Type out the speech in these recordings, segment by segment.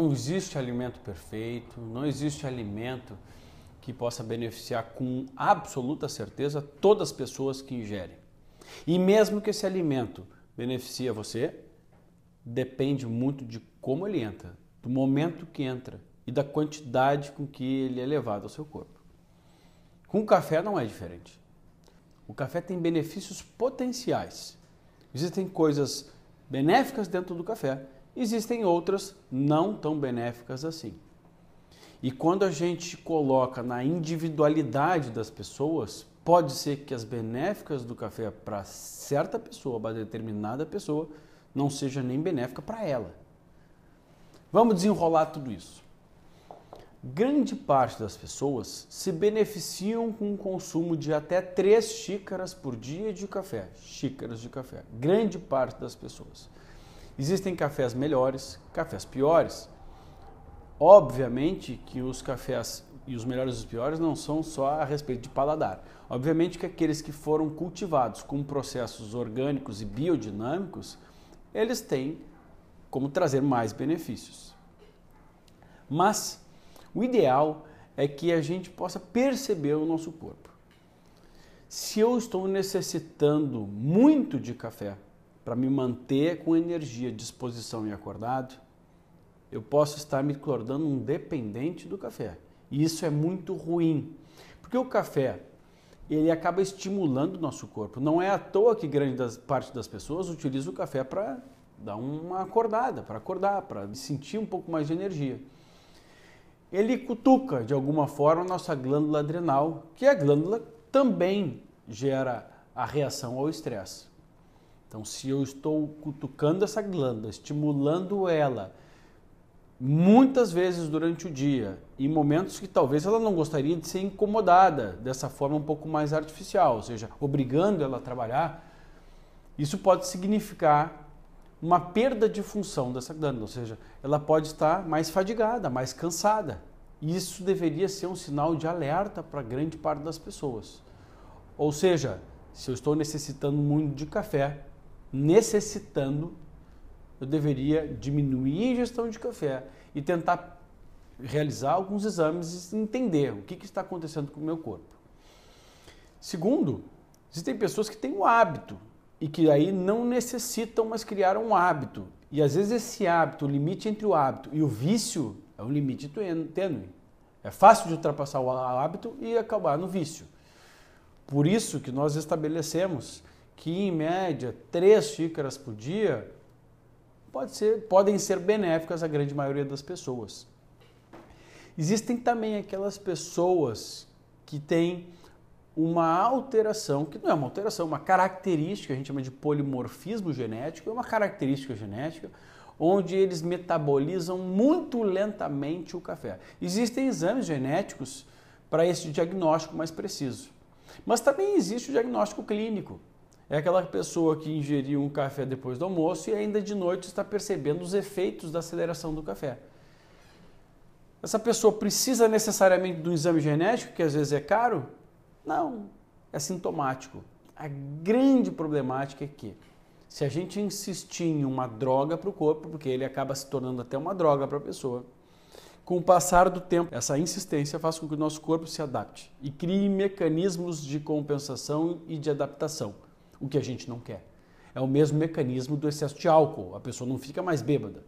não existe alimento perfeito, não existe alimento que possa beneficiar com absoluta certeza todas as pessoas que ingerem. E mesmo que esse alimento beneficie você, depende muito de como ele entra, do momento que entra e da quantidade com que ele é levado ao seu corpo. Com o café não é diferente. O café tem benefícios potenciais. Existem coisas benéficas dentro do café Existem outras não tão benéficas assim. E quando a gente coloca na individualidade das pessoas, pode ser que as benéficas do café para certa pessoa, para determinada pessoa, não seja nem benéfica para ela. Vamos desenrolar tudo isso. Grande parte das pessoas se beneficiam com o consumo de até três xícaras por dia de café. Xícaras de café. Grande parte das pessoas. Existem cafés melhores, cafés piores. Obviamente que os cafés e os melhores e os piores não são só a respeito de paladar. Obviamente que aqueles que foram cultivados com processos orgânicos e biodinâmicos, eles têm como trazer mais benefícios. Mas o ideal é que a gente possa perceber o nosso corpo. Se eu estou necessitando muito de café, para me manter com energia, disposição e acordado, eu posso estar me tornando um dependente do café. E isso é muito ruim, porque o café ele acaba estimulando o nosso corpo. Não é à toa que grande das, parte das pessoas utiliza o café para dar uma acordada, para acordar, para sentir um pouco mais de energia. Ele cutuca de alguma forma a nossa glândula adrenal, que a glândula também gera a reação ao estresse. Então, se eu estou cutucando essa glândula, estimulando ela muitas vezes durante o dia, em momentos que talvez ela não gostaria de ser incomodada dessa forma um pouco mais artificial, ou seja, obrigando ela a trabalhar, isso pode significar uma perda de função dessa glândula, ou seja, ela pode estar mais fadigada, mais cansada. Isso deveria ser um sinal de alerta para grande parte das pessoas. Ou seja, se eu estou necessitando muito de café, necessitando, eu deveria diminuir a ingestão de café e tentar realizar alguns exames e entender o que, que está acontecendo com o meu corpo. Segundo, existem pessoas que têm o hábito e que aí não necessitam, mas criaram um hábito. E às vezes esse hábito, o limite entre o hábito e o vício, é um limite tênue. É fácil de ultrapassar o hábito e acabar no vício. Por isso que nós estabelecemos que em média três xícaras por dia pode ser, podem ser benéficas à grande maioria das pessoas. Existem também aquelas pessoas que têm uma alteração, que não é uma alteração, uma característica, a gente chama de polimorfismo genético, é uma característica genética, onde eles metabolizam muito lentamente o café. Existem exames genéticos para esse diagnóstico mais preciso. Mas também existe o diagnóstico clínico é aquela pessoa que ingeriu um café depois do almoço e ainda de noite está percebendo os efeitos da aceleração do café. Essa pessoa precisa necessariamente do exame genético, que às vezes é caro? Não, é sintomático. A grande problemática é que se a gente insistir em uma droga para o corpo, porque ele acaba se tornando até uma droga para a pessoa, com o passar do tempo, essa insistência faz com que o nosso corpo se adapte e crie mecanismos de compensação e de adaptação o que a gente não quer. É o mesmo mecanismo do excesso de álcool, a pessoa não fica mais bêbada.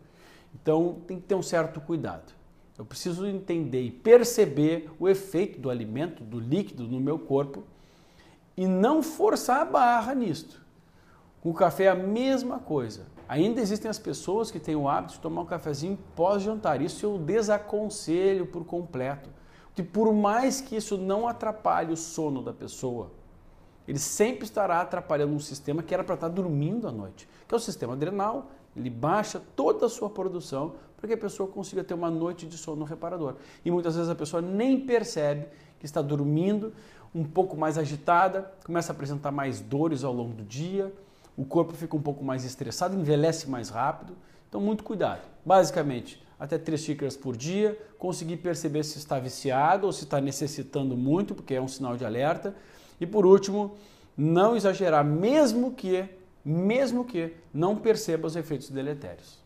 Então tem que ter um certo cuidado. Eu preciso entender e perceber o efeito do alimento, do líquido no meu corpo e não forçar a barra nisto. Com o café é a mesma coisa. Ainda existem as pessoas que têm o hábito de tomar um cafezinho pós-jantar. Isso eu desaconselho por completo. Porque por mais que isso não atrapalhe o sono da pessoa, ele sempre estará atrapalhando um sistema que era para estar tá dormindo à noite, que é o sistema adrenal. Ele baixa toda a sua produção para que a pessoa consiga ter uma noite de sono reparador. E muitas vezes a pessoa nem percebe que está dormindo, um pouco mais agitada, começa a apresentar mais dores ao longo do dia, o corpo fica um pouco mais estressado, envelhece mais rápido. Então, muito cuidado. Basicamente, até três xícaras por dia, conseguir perceber se está viciado ou se está necessitando muito, porque é um sinal de alerta e por último, não exagerar, mesmo que, mesmo que não perceba os efeitos deletérios.